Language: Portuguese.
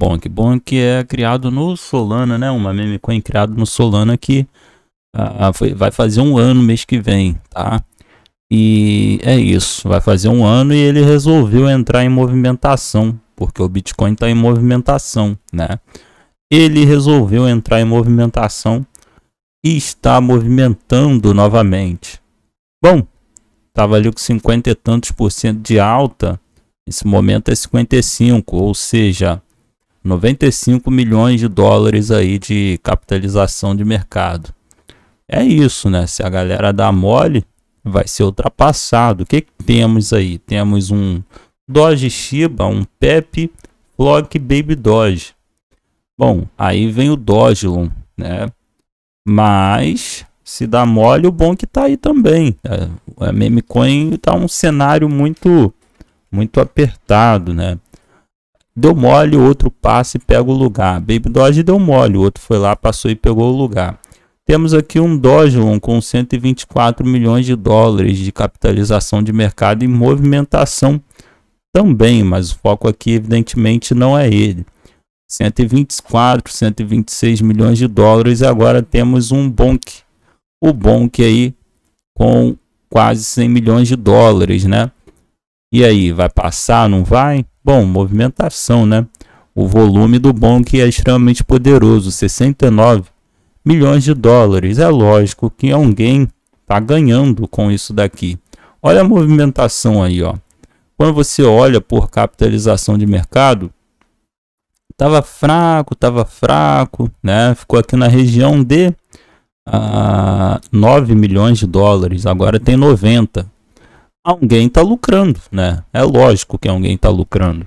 Bonk, Bonk. é criado no Solana, né? Uma memecoin criado no Solana que ah, ah, foi, vai fazer um ano mês que vem, tá? E é isso, vai fazer um ano e ele resolveu entrar em movimentação, porque o Bitcoin está em movimentação, né? Ele resolveu entrar em movimentação e está movimentando novamente. Bom, estava ali com 50 e tantos por cento de alta esse momento é 55, ou seja, 95 milhões de dólares aí de capitalização de mercado. É isso, né? Se a galera dá mole, vai ser ultrapassado. O que, que temos aí? Temos um Doge Shiba, um Pepe, Flock Baby Doge. Bom, aí vem o Dogelon, né? Mas se dá mole, o bom é que tá aí também. É, a meme coin tá um cenário muito muito apertado, né? Deu mole, outro passa e pega o lugar. Baby Doge deu mole, o outro foi lá, passou e pegou o lugar. Temos aqui um Dogelon com 124 milhões de dólares de capitalização de mercado e movimentação também, mas o foco aqui evidentemente não é ele. 124, 126 milhões de dólares e agora temos um Bonk. O Bonk aí com quase 100 milhões de dólares, né? E aí, vai passar, não vai? Bom, movimentação, né? O volume do Bonk é extremamente poderoso, 69 milhões de dólares. É lógico que alguém está ganhando com isso daqui. Olha a movimentação aí, ó. Quando você olha por capitalização de mercado, tava fraco, tava fraco, né? Ficou aqui na região de ah, 9 milhões de dólares, agora tem 90 alguém está lucrando, né? É lógico que alguém está lucrando.